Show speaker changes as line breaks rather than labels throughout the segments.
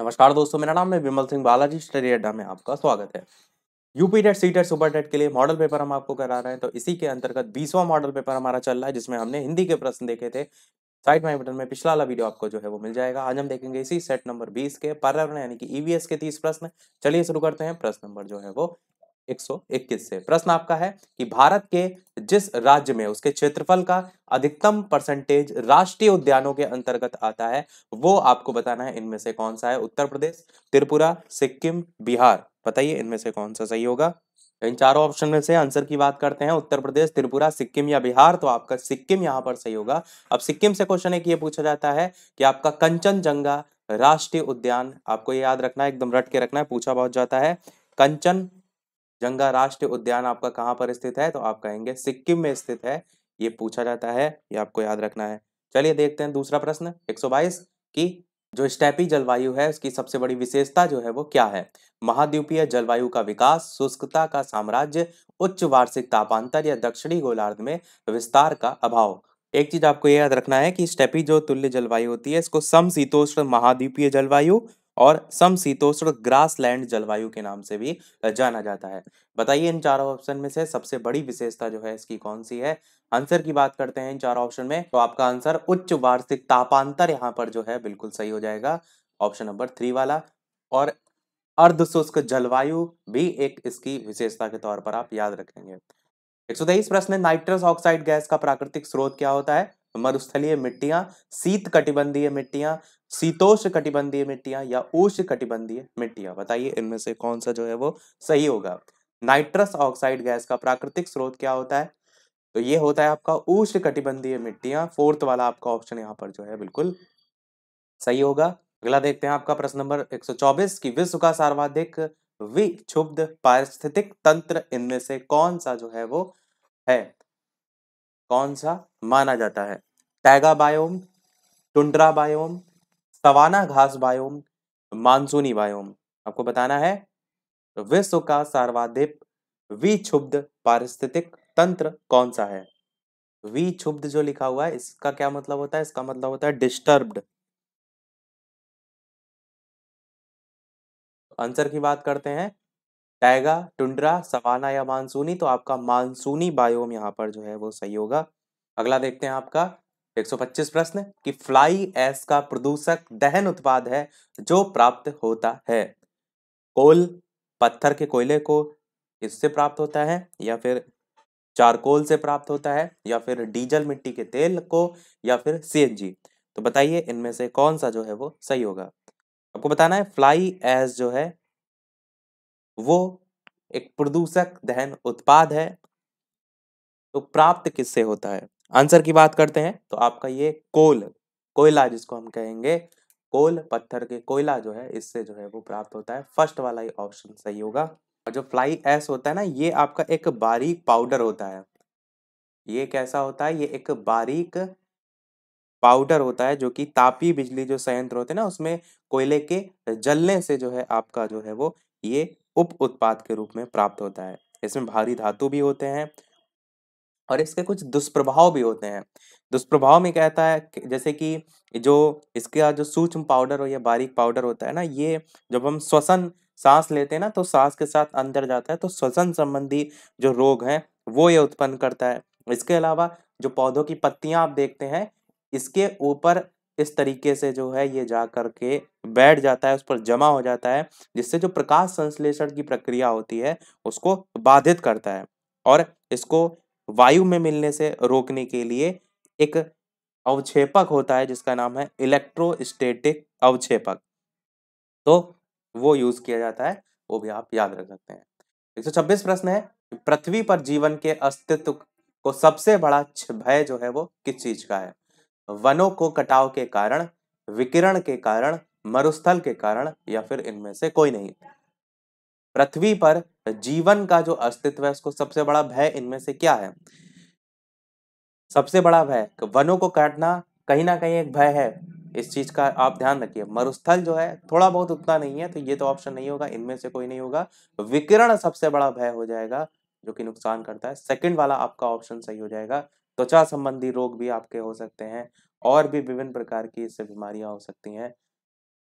नमस्कार दोस्तों मेरा नाम है विमल सिंह बालाजी स्टडी अड्डा में आपका स्वागत है UP TET CTET super TET के लिए मॉडल पेपर हम आपको करा रहे हैं तो इसी के अंतर्गत बीसवा मॉडल पेपर हमारा चल रहा है जिसमें हमने हिंदी के प्रश्न देखे थे साइड माई बटन में पिछला वाला वीडियो आपको जो है वो मिल जाएगा आज हम देखेंगे इसी सेट नंबर बीस के पर्यावरण यानी कि ईवीएस e के तीस प्रश्न चलिए शुरू करते हैं प्रश्न नंबर जो है वो 121 से प्रश्न आपका है कि भारत के जिस राज्य में उसके क्षेत्रफल का अधिकतम परसेंटेज राष्ट्रीय उद्यानों के अंतर्गत आता है वो आपको बताना है इनमें से कौन सा है उत्तर प्रदेश त्रिपुरा सिक्किम बिहार बताइए इनमें से कौन सा सही होगा इन चारों ऑप्शन में से आंसर की बात करते हैं उत्तर प्रदेश त्रिपुरा सिक्किम या बिहार तो आपका सिक्किम यहाँ पर सही होगा अब सिक्किम से क्वेश्चन एक ये पूछा जाता है कि आपका कंचनजंगा राष्ट्रीय उद्यान आपको ये याद रखना है एकदम रट के रखना है पूछा बहुत जाता है कंचन गंगा राष्ट्रीय उद्यान आपका कहाँ पर स्थित है तो आप कहेंगे सिक्किम में स्थित है ये पूछा जाता है ये आपको याद रखना है चलिए देखते हैं दूसरा प्रश्न 122 की जो स्टैपी जलवायु है उसकी सबसे बड़ी विशेषता जो है वो क्या है महाद्वीपीय जलवायु का विकास शुष्कता का साम्राज्य उच्च वार्षिक तापांतर या दक्षिणी गोलार्ध में विस्तार का अभाव एक चीज आपको यह याद रखना है कि स्टेपी जो तुल्य जलवायु होती है इसको समशीतोष्ण महाद्वीपीय जलवायु और समशीतोष्ण ग्रासलैंड जलवायु के नाम से भी जाना जाता है बताइए इन चारों ऑप्शन में से सबसे बड़ी विशेषता जो है इसकी कौन सी है आंसर की बात करते हैं इन चारों ऑप्शन में तो आपका आंसर उच्च वार्षिक तापांतर यहाँ पर जो है बिल्कुल सही हो जाएगा ऑप्शन नंबर थ्री वाला और अर्ध शुष्क जलवायु भी एक इसकी विशेषता के तौर पर आप याद रखेंगे एक प्रश्न है नाइट्रस ऑक्साइड गैस का प्राकृतिक स्रोत क्या होता है मरुस्थलीय मिट्टियां शीत कटिबंधीय मिट्टियां शीतोष कटिबंधीय मिट्टियां या ऊष कटिबंधीय मिट्टियां बताइए इनमें से कौन सा जो है वो सही होगा नाइट्रस ऑक्साइड गैस का प्राकृतिक स्रोत क्या होता है तो ये होता है आपका ऊष कटिबंधीय मिट्टियां फोर्थ वाला आपका ऑप्शन यहाँ पर जो है बिल्कुल सही होगा अगला देखते हैं आपका प्रश्न नंबर 124 की विश्व का सर्वाधिक विक्षुब्ध पारिस्थितिक तंत्र इनमें से कौन सा जो है वो है कौन सा माना जाता है taiga biome tundra biome savanna घास बायोम मानसूनी बायोम आपको बताना है विश्व का सर्वाधिक विक्षुब्ध पारिस्थितिक तंत्र कौन सा है विक्षुब्ध जो लिखा हुआ है इसका क्या मतलब होता है इसका मतलब होता है डिस्टर्ब्ड आंसर की बात करते हैं टाइगा टुंड्रा सवाना या मानसूनी तो आपका मानसूनी बायोम यहाँ पर जो है वो सही होगा अगला देखते हैं आपका 125 प्रश्न कि फ्लाई एस का प्रदूषक दहन उत्पाद है जो प्राप्त होता है कोल पत्थर के कोयले को इससे प्राप्त होता है या फिर चारकोल से प्राप्त होता है या फिर डीजल मिट्टी के तेल को या फिर सी तो बताइए इनमें से कौन सा जो है वो सही होगा आपको बताना है फ्लाई एस जो है वो एक प्रदूषक दहन उत्पाद है तो प्राप्त किससे होता है आंसर की बात करते हैं तो आपका ये कोल कोयला जिसको हम कहेंगे कोल पत्थर के कोयला जो है इससे जो है वो प्राप्त होता है फर्स्ट वाला ही ऑप्शन सही होगा और जो फ्लाई एस होता है ना ये आपका एक बारीक पाउडर होता है ये कैसा होता है ये एक बारीक पाउडर होता है जो कि तापी बिजली जो संयंत्र होते हैं ना उसमें कोयले के जलने से जो है आपका जो है वो ये उप उत्पाद के रूप में प्राप्त होता है इसमें भारी धातु भी होते हैं और इसके कुछ दुष्प्रभाव भी होते हैं दुष्प्रभाव में कहता है जैसे कि जो इसका जो सूक्ष्म पाउडर हो या बारीक पाउडर होता है ना ये जब हम श्वसन सांस लेते हैं ना तो सांस के साथ अंदर जाता है तो श्वसन संबंधी जो रोग हैं वो ये उत्पन्न करता है इसके अलावा जो पौधों की पत्तियां आप देखते हैं इसके ऊपर इस तरीके से जो है ये जा कर के बैठ जाता है उस पर जमा हो जाता है जिससे जो प्रकाश संश्लेषण की प्रक्रिया होती है उसको बाधित करता है और इसको वायु में मिलने से रोकने के लिए एक अवक्षेपक होता है जिसका नाम है इलेक्ट्रोस्टेटिक अवक्षेपक तो वो यूज किया जाता है वो भी आप याद रख सकते हैं छब्बीस प्रश्न है पृथ्वी पर जीवन के अस्तित्व को सबसे बड़ा भय जो है वो किस चीज का है वनों को कटाव के कारण विकिरण के कारण मरुस्थल के कारण या फिर इनमें से कोई नहीं पृथ्वी पर जीवन का जो अस्तित्व है उसको सबसे बड़ा भय इनमें से क्या है सबसे बड़ा भय वनों को काटना कहीं ना कहीं एक भय है इस चीज का आप ध्यान रखिए मरुस्थल जो है थोड़ा बहुत उतना नहीं है तो ये तो ऑप्शन नहीं होगा इनमें से कोई नहीं होगा विकिरण सबसे बड़ा भय हो जाएगा जो कि नुकसान करता है सेकंड वाला आपका ऑप्शन सही हो जाएगा त्वचा संबंधी रोग भी आपके हो सकते हैं और भी विभिन्न प्रकार की इससे बीमारियां हो सकती हैं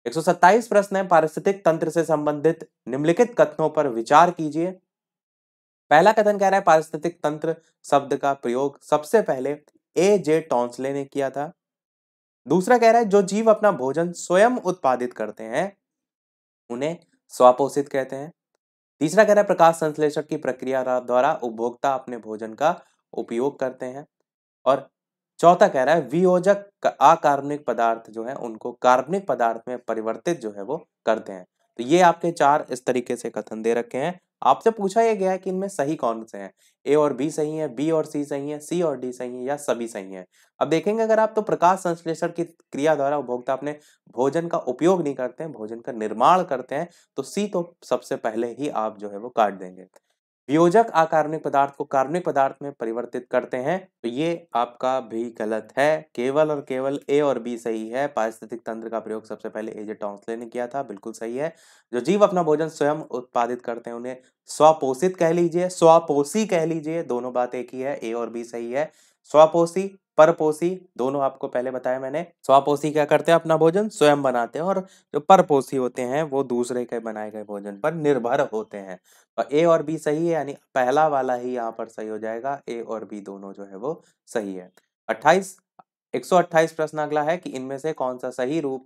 127 प्रश्न है पारिस्थितिक तंत्र से संबंधित निम्नलिखित कथनों पर विचार कीजिए पहला कथन कह रहा है पारिस्थितिक तंत्र शब्द का प्रयोग सबसे पहले ए जे टॉन्सले ने किया था दूसरा कह रहा है जो जीव अपना भोजन स्वयं उत्पादित करते हैं उन्हें स्वापोषित कहते हैं तीसरा कह रहा है प्रकाश संश्लेषक की प्रक्रिया द्वारा उपभोक्ता अपने भोजन का उपयोग करते हैं और चौथा कह रहा है वियोजक अकार्बनिक पदार्थ जो है उनको कार्बनिक पदार्थ में परिवर्तित जो है वो करते हैं तो ये आपके चार इस तरीके से कथन दे रखे हैं आपसे पूछा यह गया है कि इनमें सही कौन से हैं ए और बी सही है बी और सी सही है सी और डी सही है या सभी सही है अब देखेंगे अगर आप तो प्रकाश संश्लेषण की क्रिया द्वारा उपभोक्ता अपने भोजन का उपयोग नहीं करते हैं भोजन का निर्माण करते हैं तो सी तो सबसे पहले ही आप जो है वो काट देंगे वियोजक अकार्बनिक पदार्थ को कार्बनिक पदार्थ में परिवर्तित करते हैं तो ये आपका भी गलत है केवल और केवल ए और बी सही है पारिस्थितिक तंत्र का प्रयोग सबसे पहले एजे टॉन्सले ने किया था बिल्कुल सही है जो जीव अपना भोजन स्वयं उत्पादित करते हैं उन्हें स्वपोषित कह लीजिए स्वपोषी कह लीजिए दोनों बात एक ही है ए और बी सही है स्वपोषी परपोषी दोनों आपको पहले बताया मैंने स्वापोषी क्या करते हैं अपना भोजन स्वयं बनाते हैं और जो परपोषी होते हैं वो दूसरे के बनाए गए भोजन पर निर्भर होते हैं तो ए और बी सही है यानी पहला वाला ही यहाँ पर सही हो जाएगा ए और बी दोनों जो है वो सही है अट्ठाईस अट्ठाईस प्रश्न अगला है कि इनमें से कौन सा सही रूप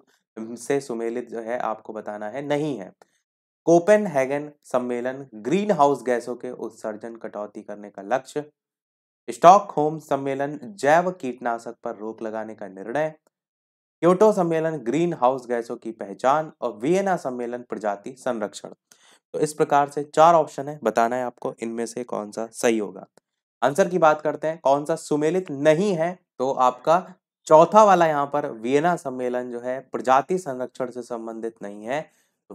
से सुमेलित जो है आपको बताना है नहीं है कोपेनहेगन सम्मेलन ग्रीन हाउस गैसों के उत्सर्जन कटौती करने का लक्ष्य स्टॉकहोम सम्मेलन जैव कीटनाशक पर रोक लगाने का निर्णय क्योटो सम्मेलन ग्रीन हाउस गैसों की पहचान और वियना सम्मेलन प्रजाति संरक्षण तो इस प्रकार से चार ऑप्शन है बताना है आपको इनमें से कौन सा सही होगा आंसर की बात करते हैं कौन सा सुमेलित नहीं है तो आपका चौथा वाला यहाँ पर वियना सम्मेलन जो है प्रजाति संरक्षण से संबंधित नहीं है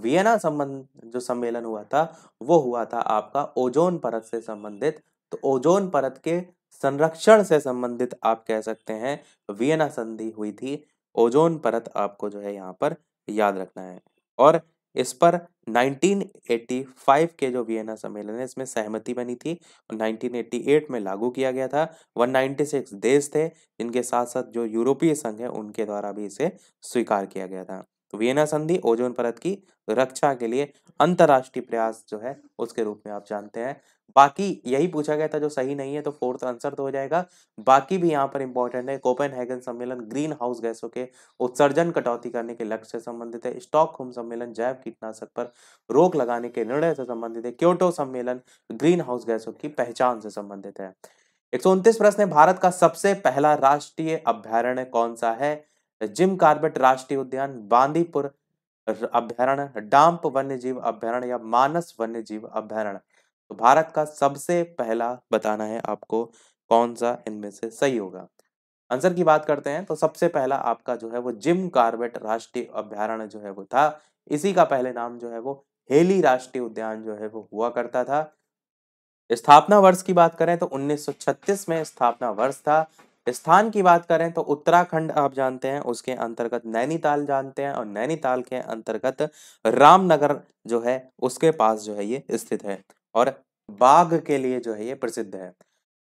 वियना संबंध जो सम्मेलन हुआ था वो हुआ था आपका ओजोन परत से संबंधित तो ओजोन परत के संरक्षण से संबंधित आप कह सकते हैं वियना संधि हुई थी ओजोन परत आपको जो है यहाँ पर याद रखना है और इस पर 1985 के जो वियना सम्मेलन है इसमें सहमति बनी थी और 1988 में लागू किया गया था 196 देश थे इनके साथ साथ जो यूरोपीय संघ है उनके द्वारा भी इसे स्वीकार किया गया था वियना संधि ओजोन परत की रक्षा के लिए अंतरराष्ट्रीय प्रयास जो है उसके रूप में आप जानते हैं बाकी यही पूछा गया था जो सही नहीं है तो फोर्थ आंसर तो हो जाएगा बाकी भी यहाँ पर इंपॉर्टेंट है कोपेनहेगन सम्मेलन ग्रीन हाउस गैसों के उत्सर्जन कटौती करने के लक्ष्य से संबंधित है स्टॉक होम सम्मेलन जैव कीटनाशक पर रोक लगाने के निर्णय से संबंधित है क्योटो सम्मेलन ग्रीन हाउस गैसों की पहचान से संबंधित है एक प्रश्न है भारत का सबसे पहला राष्ट्रीय अभ्यारण्य कौन सा है जिम कार्बेट राष्ट्रीय उद्यान बांदीपुर अभ्यारण्य डाम्प वन्य जीव अभ्यारण्य या मानस वन्य जीव अभ्यारण्य तो भारत का सबसे पहला बताना है आपको कौन सा इनमें से सही होगा आंसर की बात करते हैं तो सबसे पहला आपका जो है वो जिम कार्बेट राष्ट्रीय अभ्यारण्य जो है वो था इसी का पहले नाम जो है वो हेली राष्ट्रीय उद्यान जो है वो हुआ करता था स्थापना वर्ष की बात करें तो 1936 में स्थापना वर्ष था स्थान की बात करें तो उत्तराखंड आप जानते हैं उसके अंतर्गत नैनीताल जानते हैं और नैनीताल के अंतर्गत रामनगर जो है उसके पास जो है ये स्थित है और बाघ के लिए जो है ये प्रसिद्ध है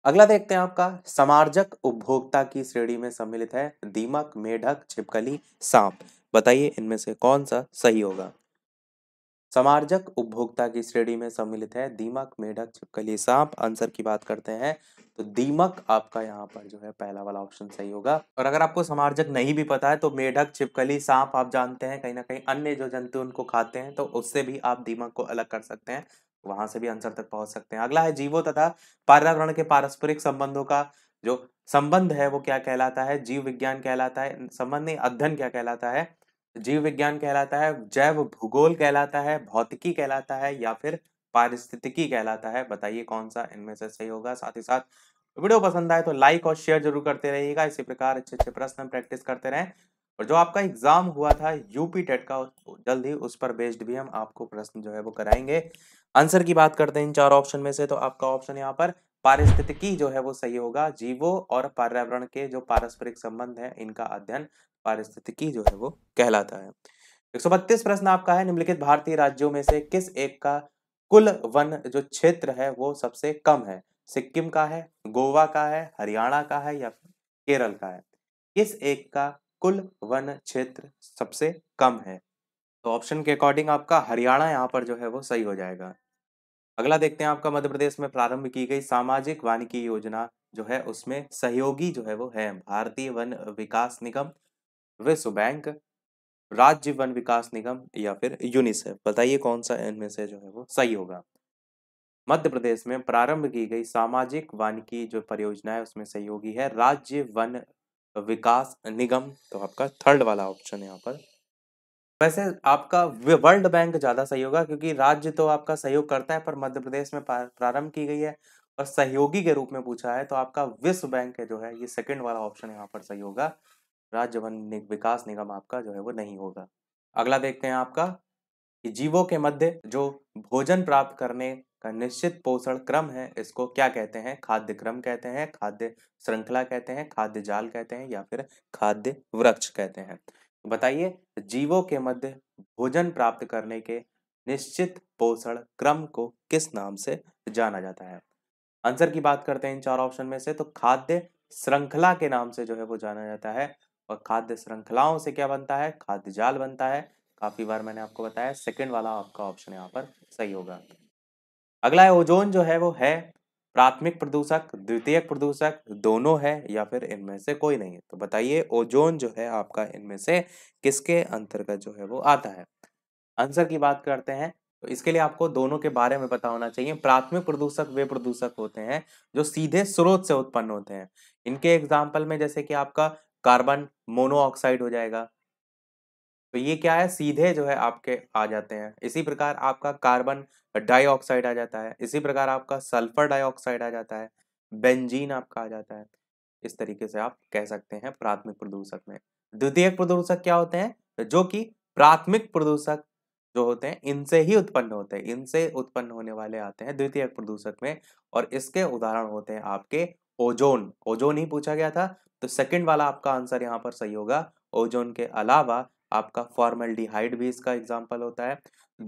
अगला देखते हैं आपका समार्जक उपभोक्ता की श्रेणी में सम्मिलित है दीमक मेढक छिपकली सांप बताइए इनमें से कौन सा सही होगा समार्जक उपभोक्ता की श्रेणी में सम्मिलित है दीमक मेढक छिपकली सांप आंसर की बात करते हैं तो दीमक आपका यहाँ पर जो है पहला वाला ऑप्शन सही होगा और अगर आपको समार्जक नहीं भी पता है तो मेढक छिपकली सांप आप जानते हैं कहीं ना कहीं अन्य जो जंतु उनको खाते हैं तो उससे भी आप दीमक को अलग कर सकते हैं वहां से भी आंसर तक पहुंच सकते हैं अगला है जीवो तथा पर्यावरण के पारस्परिक संबंधों का जो संबंध है वो क्या कहलाता है जीव विज्ञान कहलाता है संबंध अध्ययन क्या कहलाता है जीव विज्ञान कहलाता है जैव भूगोल कहलाता है भौतिकी कहलाता है या फिर पारिस्थितिकी कहलाता है बताइए कौन सा इनमें से सही होगा साथ ही साथ वीडियो पसंद आए तो लाइक और शेयर जरूर करते रहिएगा इसी प्रकार अच्छे अच्छे प्रश्न प्रैक्टिस करते रहें और जो आपका एग्जाम हुआ था यूपी टेट का तो जल्द ही उस पर बेस्ड भी हम आपको प्रश्न जो है वो कराएंगे आंसर की बात करते हैं इन चार ऑप्शन में से तो आपका ऑप्शन यहाँ पर पारिस्थितिकी जो है वो सही होगा जीवो और पर्यावरण के जो पारस्परिक संबंध है इनका अध्ययन पारिस्थितिकी जो है वो कहलाता है एक प्रश्न आपका है निम्नलिखित भारतीय राज्यों में से किस एक का कुल वन जो क्षेत्र है वो सबसे कम है सिक्किम का है गोवा का है हरियाणा का है या केरल का है किस एक का कुल वन क्षेत्र सबसे कम है तो ऑप्शन के अकॉर्डिंग आपका हरियाणा यहाँ पर जो है वो सही हो जाएगा अगला देखते हैं आपका मध्य प्रदेश में प्रारंभ की गई सामाजिक वानिकी योजना जो है उसमें सहयोगी जो है वो है भारतीय वन विकास निगम विश्व बैंक राज्य वन विकास निगम या फिर यूनिसेफ बताइए कौन सा इनमें से जो है वो सही होगा मध्य प्रदेश में प्रारंभ की गई सामाजिक वन की जो परियोजना है उसमें सहयोगी है राज्य वन विकास निगम तो आपका थर्ड वाला ऑप्शन है यहाँ पर वैसे आपका वर्ल्ड बैंक ज़्यादा सही होगा क्योंकि राज्य तो आपका सहयोग करता है पर मध्य प्रदेश में प्रारंभ की गई है और सहयोगी के रूप में पूछा है तो आपका विश्व बैंक है जो है ये सेकंड वाला ऑप्शन यहाँ पर सही होगा राज्य वन विकास निगम आपका जो है वो नहीं होगा अगला देखते हैं आपका कि जीवों के मध्य जो भोजन प्राप्त करने का निश्चित पोषण क्रम है इसको क्या कहते हैं खाद्य क्रम कहते हैं खाद्य श्रृंखला कहते हैं खाद्य जाल कहते हैं या फिर खाद्य वृक्ष कहते हैं बताइए जीवों के मध्य भोजन प्राप्त करने के निश्चित पोषण क्रम को किस नाम से जाना जाता है आंसर की बात करते हैं इन चार ऑप्शन में से तो खाद्य श्रृंखला के नाम से जो है वो जाना जाता है और खाद्य श्रृंखलाओं से क्या बनता है खाद्य जाल बनता है काफ़ी बार मैंने आपको बताया सेकेंड वाला आपका ऑप्शन यहाँ पर सही होगा अगला है ओजोन जो है वो है प्राथमिक प्रदूषक द्वितीयक प्रदूषक दोनों है या फिर इनमें से कोई नहीं है तो बताइए ओजोन जो है आपका इनमें से किसके अंतर्गत जो है वो आता है आंसर की बात करते हैं तो इसके लिए आपको दोनों के बारे में पता होना चाहिए प्राथमिक प्रदूषक वे प्रदूषक होते हैं जो सीधे स्रोत से उत्पन्न होते हैं इनके एग्जाम्पल में जैसे कि आपका कार्बन मोनोऑक्साइड हो जाएगा तो ये क्या है सीधे जो है आपके आ जाते हैं इसी प्रकार आपका कार्बन डाइऑक्साइड आ जाता है इसी प्रकार आपका सल्फर डाइऑक्साइड आ जाता है बेंजीन आपका आ जाता है इस तरीके से आप कह सकते हैं प्राथमिक प्रदूषक में द्वितीय प्रदूषक क्या होते हैं जो कि प्राथमिक प्रदूषक जो होते हैं इनसे ही उत्पन्न होते हैं इनसे उत्पन्न होने वाले आते हैं द्वितीय प्रदूषक में और इसके उदाहरण होते हैं आपके ओजोन ओजोन ही पूछा गया था तो सेकंड वाला आपका आंसर यहाँ पर सही होगा ओजोन के अलावा आपका फॉर्मेल्डिहाइड भी इसका एग्जाम्पल होता है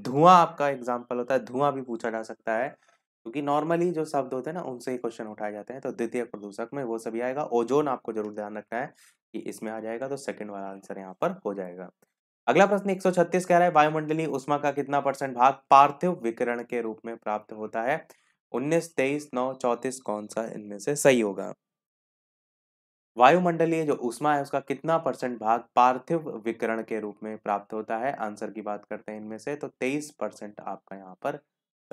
धुआं आपका एग्जाम्पल होता है धुआं भी पूछा जा सकता है क्योंकि नॉर्मली जो शब्द होते हैं ना उनसे ही क्वेश्चन उठाए जाते हैं तो द्वितीय प्रदूषक में वो सभी आएगा ओजोन आपको जरूर ध्यान रखना है कि इसमें आ जाएगा तो सेकंड वाला आंसर यहाँ पर हो जाएगा अगला प्रश्न एक कह रहा है वायुमंडली उष्मा का कितना परसेंट भाग पार्थिव विकिरण के रूप में प्राप्त होता है उन्नीस तेईस नौ चौतीस कौन सा इनमें से सही होगा वायुमंडलीय जो उष्मा है उसका कितना परसेंट भाग पार्थिव विकरण के रूप में प्राप्त होता है आंसर की बात करते हैं इनमें से तो तेईस परसेंट आपका यहाँ पर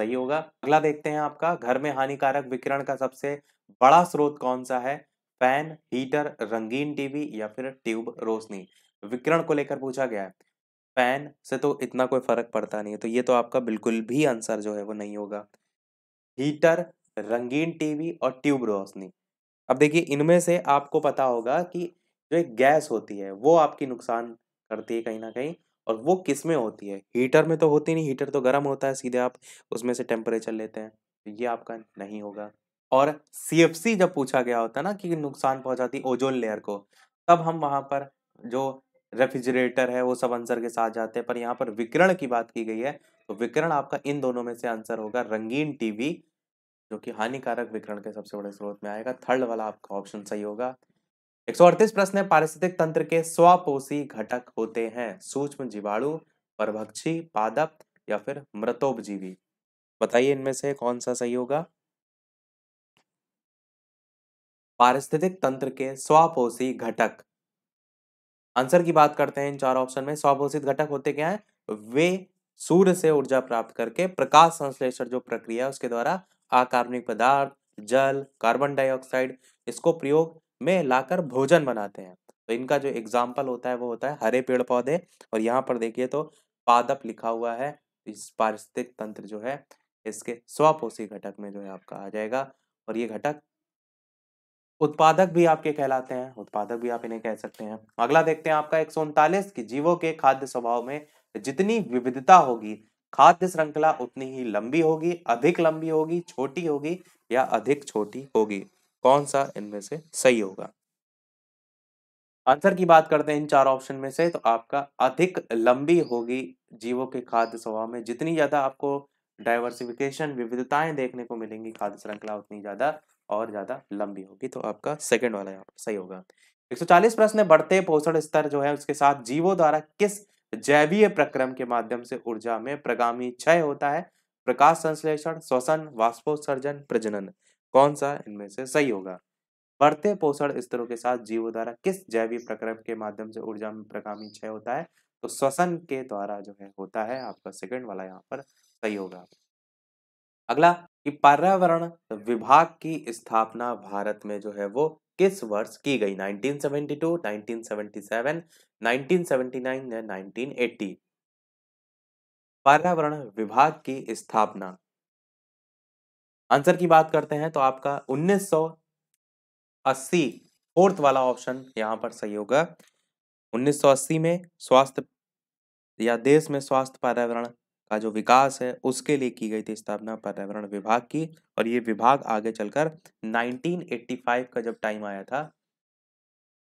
सही होगा अगला देखते हैं आपका घर में हानिकारक विकिरण का सबसे बड़ा स्रोत कौन सा है फैन हीटर रंगीन टीवी या फिर ट्यूब रोशनी विकिरण को लेकर पूछा गया है फैन से तो इतना कोई फर्क पड़ता नहीं है तो ये तो आपका बिल्कुल भी आंसर जो है वो नहीं होगा हीटर रंगीन टीवी और ट्यूब रोशनी अब देखिए इनमें से आपको पता होगा कि जो एक गैस होती है वो आपकी नुकसान करती है कहीं ना कहीं और वो किस में होती है हीटर में तो होती नहीं हीटर तो गर्म होता है सीधे आप उसमें से टेम्परेचर लेते हैं तो ये आपका नहीं होगा और सी जब पूछा गया होता ना कि नुकसान पहुंचाती ओजोन लेयर को तब हम वहाँ पर जो रेफ्रिजरेटर है वो सब आंसर के साथ जाते हैं पर यहाँ पर विकरण की बात की गई है तो विकरण आपका इन दोनों में से आंसर होगा रंगीन टीवी जो कि हानिकारक विकरण के सबसे बड़े स्रोत में आएगा थर्ड वाला आपका ऑप्शन सही होगा एक प्रश्न है पारिस्थितिक तंत्र के स्वापोषी घटक होते हैं सूक्ष्म जीवाणु परभक्षी पादप या फिर मृतोपजीवी बताइए इनमें से कौन सा सही होगा पारिस्थितिक तंत्र के स्वापोषी घटक आंसर की बात करते हैं इन चार ऑप्शन में स्वापोषित घटक होते क्या है वे सूर्य से ऊर्जा प्राप्त करके प्रकाश संश्लेषण जो प्रक्रिया है उसके द्वारा अकार्बनिक पदार्थ जल कार्बन डाइऑक्साइड इसको प्रयोग में लाकर भोजन बनाते हैं तो इनका जो एग्जाम्पल होता है वो होता है हरे पेड़ पौधे और यहाँ पर देखिए तो पादप लिखा हुआ है इस पारिस्थितिक तंत्र जो है इसके स्वापोषी घटक में जो है आपका आ जाएगा और ये घटक उत्पादक भी आपके कहलाते हैं उत्पादक भी आप इन्हें कह सकते हैं अगला देखते हैं आपका एक सौ की जीवों के खाद्य स्वभाव में जितनी विविधता होगी खाद्य श्रृंखला उतनी ही लंबी होगी अधिक लंबी होगी छोटी होगी या अधिक छोटी होगी कौन सा इनमें से सही होगा आंसर की बात करते हैं इन चार ऑप्शन में से तो आपका अधिक लंबी होगी जीवों के खाद्य स्वभाव में जितनी ज्यादा आपको डाइवर्सिफिकेशन विविधताएं देखने को मिलेंगी खाद्य श्रृंखला उतनी ज्यादा और ज्यादा लंबी होगी तो आपका सेकंड वाला यहाँ सही होगा 140 प्रश्न बढ़ते पोषण स्तर जो है उसके साथ जीवों द्वारा किस जैवीय प्रक्रम के माध्यम से ऊर्जा में प्रगामी क्षय होता है प्रकाश संश्लेषण श्वसन वाष्पोत्सर्जन प्रजनन कौन सा इनमें से सही होगा बढ़ते पोषण स्तरों के साथ जीवों द्वारा किस जैविक प्रक्रम के माध्यम से ऊर्जा में प्रगामी क्षय होता है तो श्वसन के द्वारा जो है होता है आपका सेकंड वाला यहाँ पर सही होगा अगला कि पर्यावरण विभाग की स्थापना भारत में जो है वो किस वर्ष की गई 1972, 1977, 1979 या 1980 पर्यावरण विभाग की स्थापना आंसर की बात करते हैं तो आपका 1980 फोर्थ वाला ऑप्शन यहां पर सही होगा 1980 में स्वास्थ्य या देश में स्वास्थ्य पर्यावरण का जो विकास है उसके लिए की गई थी स्थापना पर्यावरण विभाग की और ये विभाग आगे चलकर 1985 का जब टाइम आया था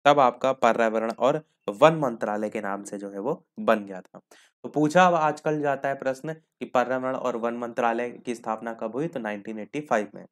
तब आपका पर्यावरण और वन मंत्रालय के नाम से जो है वो बन गया था तो पूछा अब आजकल जाता है प्रश्न कि पर्यावरण और वन मंत्रालय की स्थापना कब हुई तो 1985 में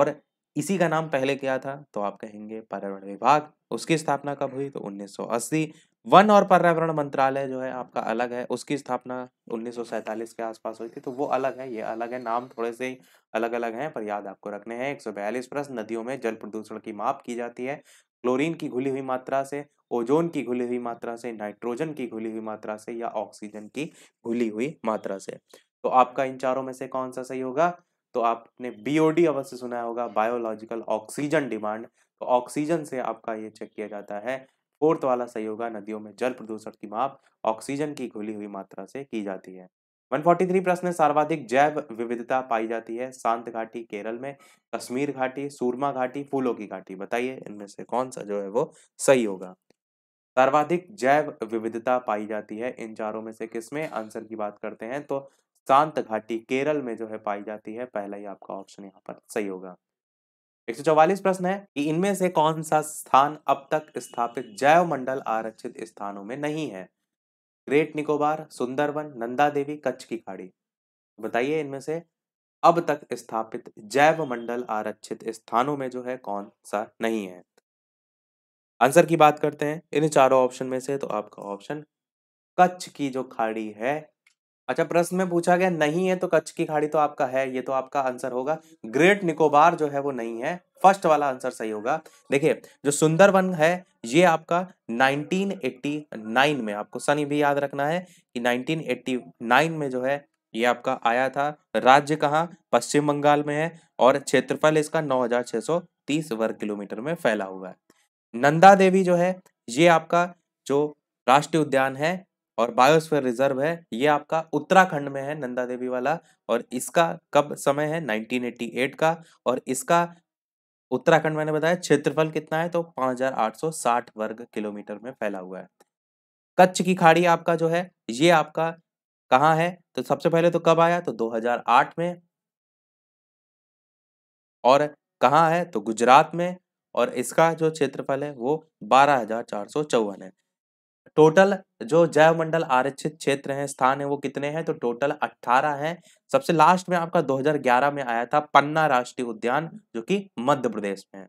और इसी का नाम पहले क्या था तो आप कहेंगे पर्यावरण विभाग उसकी स्थापना कब हुई तो 1980 वन और पर्यावरण मंत्रालय जो है आपका अलग है उसकी स्थापना 1947 के आसपास हुई थी तो वो अलग है ये अलग है नाम थोड़े से अलग अलग हैं पर याद आपको रखने हैं एक प्रश्न नदियों में जल प्रदूषण की माप की जाती है क्लोरीन की घुली हुई मात्रा से ओजोन की घुली हुई मात्रा से नाइट्रोजन की घुली हुई मात्रा से या ऑक्सीजन की घुली हुई मात्रा से तो आपका इन चारों में से कौन सा सही होगा तो आपने बीओडी अवश्य सुना होगा बायोलॉजिकल ऑक्सीजन डिमांड तो ऑक्सीजन से आपका ये चेक किया जाता है फोर्थ वाला सही होगा नदियों में जल प्रदूषण की माप ऑक्सीजन की घुली हुई मात्रा से की जाती है 143 प्रश्न सर्वाधिक जैव विविधता पाई जाती है शांत घाटी केरल में कश्मीर घाटी सूरमा घाटी फूलों की घाटी बताइए इनमें से कौन सा जो है वो सही होगा सर्वाधिक जैव विविधता पाई जाती है इन चारों में से किसमें आंसर की बात करते हैं तो शांत घाटी केरल में जो है पाई जाती है पहला ही आपका ऑप्शन यहाँ पर सही होगा 144 प्रश्न है कि इनमें से कौन सा स्थान अब तक स्थापित जैव मंडल आरक्षित स्थानों में नहीं है ग्रेट निकोबार सुंदरवन नंदा देवी कच्छ की खाड़ी बताइए इनमें से अब तक स्थापित जैव मंडल आरक्षित स्थानों में जो है कौन सा नहीं है आंसर की बात करते हैं इन चारों ऑप्शन में से तो आपका ऑप्शन कच्छ की जो खाड़ी है अच्छा प्रश्न में पूछा गया नहीं है तो कच्छ की खाड़ी तो आपका है ये तो आपका आंसर होगा ग्रेट निकोबार जो है वो नहीं है फर्स्ट वाला आंसर सही होगा देखिए जो सुंदरवन है ये आपका 1989 में आपको सन भी याद रखना है कि 1989 में जो है ये आपका आया था राज्य कहाँ पश्चिम बंगाल में है और क्षेत्रफल इसका नौ वर्ग किलोमीटर में फैला हुआ है नंदा देवी जो है ये आपका जो राष्ट्रीय उद्यान है और बायोस्फीयर रिजर्व है ये आपका उत्तराखंड में है नंदा देवी वाला और इसका कब समय है 1988 का और इसका उत्तराखंड मैंने बताया क्षेत्रफल कितना है तो 5860 वर्ग किलोमीटर में फैला हुआ है कच्छ की खाड़ी आपका जो है ये आपका कहाँ है तो सबसे पहले तो कब आया तो 2008 में और कहाँ है तो गुजरात में और इसका जो क्षेत्रफल है वो बारह है टोटल जो जैव मंडल आरक्षित क्षेत्र हैं स्थान है वो कितने हैं तो टोटल 18 हैं सबसे लास्ट में आपका 2011 में आया था पन्ना राष्ट्रीय उद्यान जो कि मध्य प्रदेश में है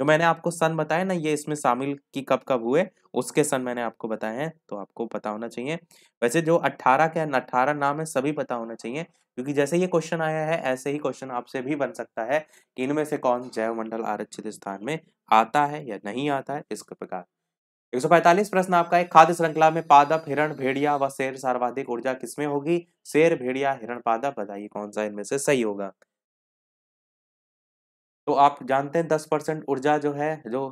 जो मैंने आपको सन बताया ना ये इसमें शामिल की कब कब हुए उसके सन मैंने आपको बताए हैं तो आपको पता होना चाहिए वैसे जो 18 के अठारह नाम है सभी पता होना चाहिए क्योंकि जैसे ये क्वेश्चन आया है ऐसे ही क्वेश्चन आपसे भी बन सकता है कि इनमें से कौन जैव मंडल आरक्षित स्थान में आता है या नहीं आता है इसके प्रकार 145 प्रश्न आपका है खाद्य श्रृंखला में पादप हिरण भेड़िया व शेर सर्वाधिक ऊर्जा किसमें होगी शेर भेड़िया हिरण पादप बताइए कौन सा इनमें से सही होगा तो आप जानते हैं दस परसेंट ऊर्जा जो है जो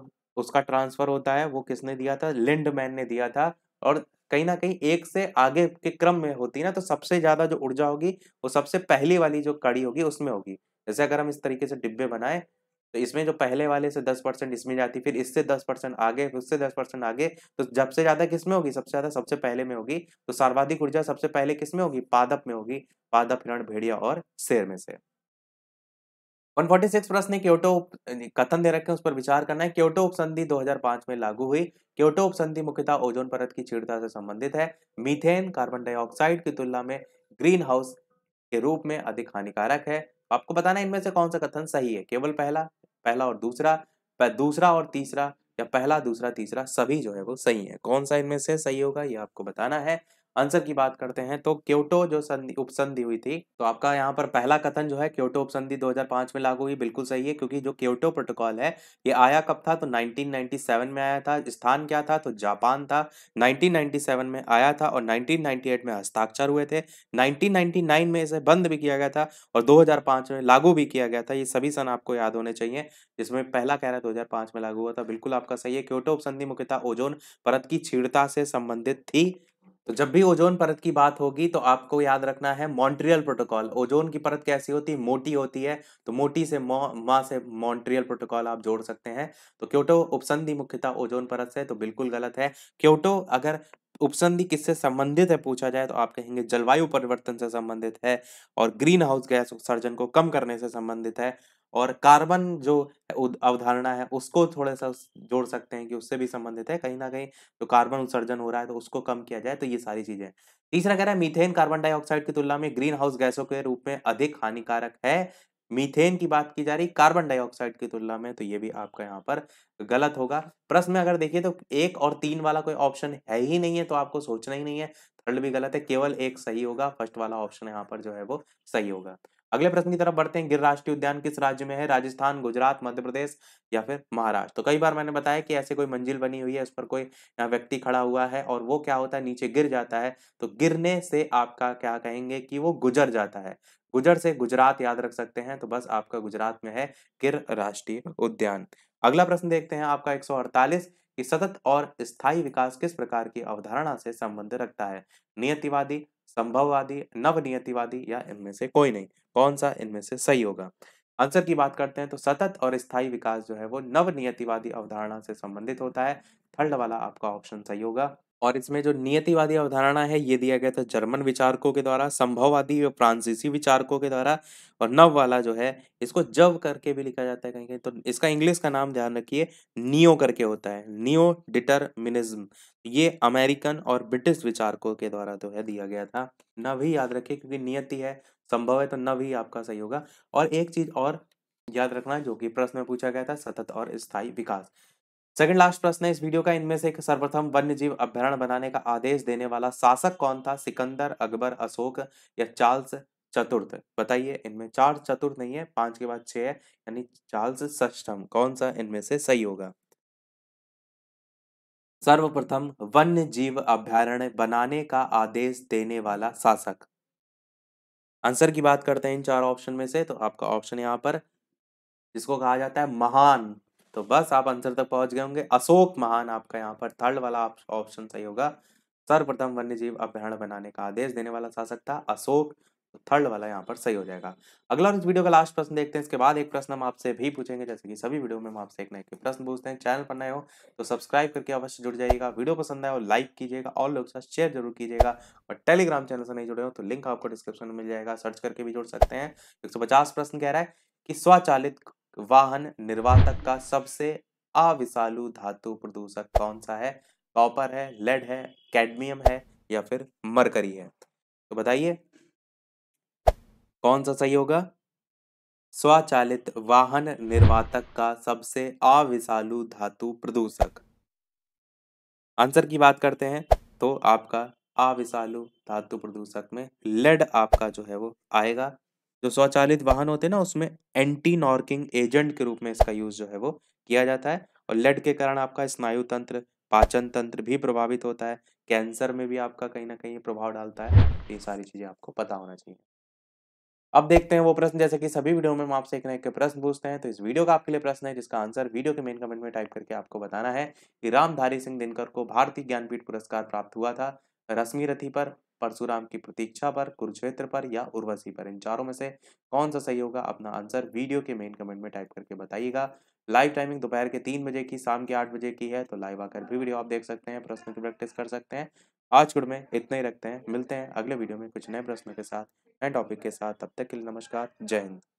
उसका ट्रांसफर होता है वो किसने दिया था लिंडमैन ने दिया था और कहीं ना कहीं एक से आगे के क्रम में होती है ना तो सबसे ज्यादा जो ऊर्जा होगी वो सबसे पहली वाली जो कड़ी होगी उसमें होगी जैसे अगर हम इस तरीके से डिब्बे बनाए तो इसमें जो पहले वाले से दस परसेंट इसमें जाती फिर इससे दस परसेंट आगे उससे दस परसेंट आगे तो जब से ज्यादा किसमें होगी सबसे ज्यादा सबसे पहले में होगी तो सर्वाधिक ऊर्जा सबसे पहले किसमें में होगी पादप में होगी पादप हिरण भेड़िया और शेर में से 146 प्रश्न क्योटो कथन दे रखे हैं उस पर विचार करना है क्योटो उपसंधि 2005 में लागू हुई क्योटो उपसंधि मुख्यतः ओजोन परत की छीड़ता से संबंधित है मीथेन कार्बन डाइऑक्साइड की तुलना में ग्रीन हाउस के रूप में अधिक हानिकारक है आपको बताना इनमें से कौन सा कथन सही है केवल पहला पहला और दूसरा दूसरा और तीसरा या पहला दूसरा तीसरा सभी जो है वो सही है कौन सा इनमें से सही होगा ये आपको बताना है आंसर की बात करते हैं तो क्योटो जो संधि उपसंधि हुई थी तो आपका यहाँ पर पहला कथन जो है क्योटो उपसंधि 2005 में लागू हुई बिल्कुल सही है क्योंकि जो क्योटो प्रोटोकॉल है ये आया कब था तो 1997 में आया था स्थान क्या था तो जापान था 1997 में आया था और 1998 में हस्ताक्षर हुए थे 1999 में इसे बंद भी किया गया था और 2005 में लागू भी किया गया था ये सभी सन आपको याद होने चाहिए जिसमें पहला कह रहा है दो में लागू हुआ था बिल्कुल आपका सही है क्योटो उपसंधि मुख्यतः ओजोन परत की छीणता से संबंधित थी तो जब भी ओजोन परत की बात होगी तो आपको याद रखना है मॉन्ट्रियल प्रोटोकॉल ओजोन की परत कैसी होती है मोटी होती है तो मोटी से मो मा से मॉन्ट्रियल प्रोटोकॉल आप जोड़ सकते हैं तो क्योटो उपसंधि मुख्यता ओजोन परत से तो बिल्कुल गलत है क्योटो अगर उपसंधि किससे संबंधित है पूछा जाए तो आप कहेंगे जलवायु परिवर्तन से संबंधित है और ग्रीन हाउस गैस उत्सर्जन को कम करने से संबंधित है और कार्बन जो अवधारणा है उसको थोड़ा सा जोड़ सकते हैं कि उससे भी संबंधित है कहीं ना कहीं जो कार्बन उत्सर्जन हो रहा है तो उसको कम किया जाए तो ये सारी चीजें तीसरा कह रहा है मीथेन कार्बन डाइऑक्साइड की तुलना में ग्रीन हाउस गैसों के रूप में अधिक हानिकारक है मीथेन की बात की जा रही कार्बन डाइऑक्साइड की तुलना में तो ये भी आपका यहाँ पर गलत होगा प्रश्न में अगर देखिए तो एक और तीन वाला कोई ऑप्शन है ही नहीं है तो आपको सोचना ही नहीं है थर्ड भी गलत है केवल एक सही होगा फर्स्ट वाला ऑप्शन यहाँ पर जो है वो सही होगा अगले प्रश्न की तरफ बढ़ते हैं गिर राष्ट्रीय उद्यान किस राज्य में है राजस्थान गुजरात मध्य प्रदेश या फिर महाराष्ट्र तो कई बार मैंने बताया कि ऐसे कोई मंजिल बनी हुई है उस पर कोई व्यक्ति खड़ा हुआ है और वो क्या होता है नीचे गिर जाता है तो गिरने से आपका क्या कहेंगे कि वो गुजर जाता है गुजर से गुजरात याद रख सकते हैं तो बस आपका गुजरात में है गिर राष्ट्रीय उद्यान अगला प्रश्न देखते हैं आपका एक कि सतत और स्थायी विकास किस प्रकार की अवधारणा से संबंध रखता है नियतिवादी संभववादी नवनियतिवादी या इनमें से कोई नहीं कौन सा इनमें से सही होगा आंसर की बात करते हैं तो सतत और स्थायी विकास जो है वो नवनियतिवादी अवधारणा से संबंधित होता है थर्ड वाला आपका ऑप्शन सही होगा और इसमें जो नियतिवादी अवधारणा है ये दिया गया था जर्मन विचारकों के द्वारा संभववादी और फ्रांसीसी विचारकों के द्वारा और नव वाला जो है इसको जव करके भी लिखा जाता है कहीं कहीं तो इसका इंग्लिश का नाम ध्यान रखिए नियो करके होता है नियो डिटरमिनिज्म ये अमेरिकन और ब्रिटिश विचारकों के द्वारा जो तो है दिया गया था नव ही याद रखिए क्योंकि नियति है संभव है तो नव ही आपका सही होगा और एक चीज और याद रखना जो कि प्रश्न में पूछा गया था सतत और स्थायी विकास सेकंड लास्ट प्रश्न है इस वीडियो का इनमें से सर्वप्रथम वन्य जीव अभ्यारण बनाने का आदेश देने वाला शासक कौन था सिकंदर अकबर अशोक या चार्ल्स चतुर्थ बताइए इनमें चार चतुर्थ नहीं है पांच के बाद छह है यानी चार्ल्स सष्टम कौन सा इनमें से सही होगा सर्वप्रथम वन्य जीव अभ्यारण्य बनाने का आदेश देने वाला शासक आंसर की बात करते हैं इन चार ऑप्शन में से तो आपका ऑप्शन यहाँ पर जिसको कहा जाता है महान तो बस आप आंसर तक पहुंच गए होंगे अशोक महान आपका यहाँ पर थर्ड वाला ऑप्शन सही होगा सर्वप्रथम वन्य जीव अभ्यारण बनाने का आदेश देने वाला शासक था अशोक तो थर्ड वाला यहाँ पर सही हो जाएगा अगला इस वीडियो का लास्ट प्रश्न देखते हैं इसके बाद एक प्रश्न हम आपसे भी पूछेंगे जैसे कि सभी वीडियो में हम आपसे एक नए प्रश्न पूछते हैं चैनल पर नए हो तो सब्सक्राइब करके अवश्य जुड़ जाइएगा वीडियो पसंद आए हो लाइक कीजिएगा और लोग साथ शेयर जरूर कीजिएगा और टेलीग्राम चैनल से नहीं जुड़े हो तो लिंक आपको डिस्क्रिप्शन में मिल जाएगा सर्च करके भी जुड़ सकते हैं एक प्रश्न कह रहा है कि स्वचालित वाहन निर्वातक का सबसे अविशालु धातु प्रदूषक कौन सा है कॉपर है लेड है कैडमियम है या फिर मरकरी है तो बताइए कौन सा सही होगा स्वचालित वाहन निर्वातक का सबसे अविषालु धातु प्रदूषक आंसर की बात करते हैं तो आपका अविशालु धातु प्रदूषक में लेड आपका जो है वो आएगा जो स्वचालित वाहन होते हैं ना उसमें एंटी नॉर्किंग एजेंट के रूप में इसका यूज जो है वो किया जाता है और लेड के कारण आपका स्नायु तंत्र पाचन तंत्र भी प्रभावित होता है कैंसर में भी आपका कहीं ना कहीं प्रभाव डालता है ये सारी चीजें आपको पता होना चाहिए अब देखते हैं वो प्रश्न जैसे कि सभी वीडियो में हम आपसे एक ना एक प्रश्न पूछते हैं तो इस वीडियो का आपके लिए प्रश्न है जिसका आंसर वीडियो के मेन कमेंट में टाइप करके आपको बताना है कि रामधारी सिंह दिनकर को भारतीय ज्ञानपीठ पुरस्कार प्राप्त हुआ था रश्मि रथी पर परशुराम की प्रतीक्षा पर कुरुक्षेत्र पर या उर्वशी पर इन चारों में से कौन सा सही होगा अपना आंसर वीडियो के मेन कमेंट में टाइप करके बताइएगा लाइव टाइमिंग दोपहर के तीन बजे की शाम के आठ बजे की है तो लाइव आकर भी वीडियो आप देख सकते हैं प्रश्न की प्रैक्टिस कर सकते हैं आज गुड में इतना ही रखते हैं मिलते हैं अगले वीडियो में कुछ नए प्रश्नों के साथ नए टॉपिक के साथ तब तक के लिए नमस्कार जय हिंद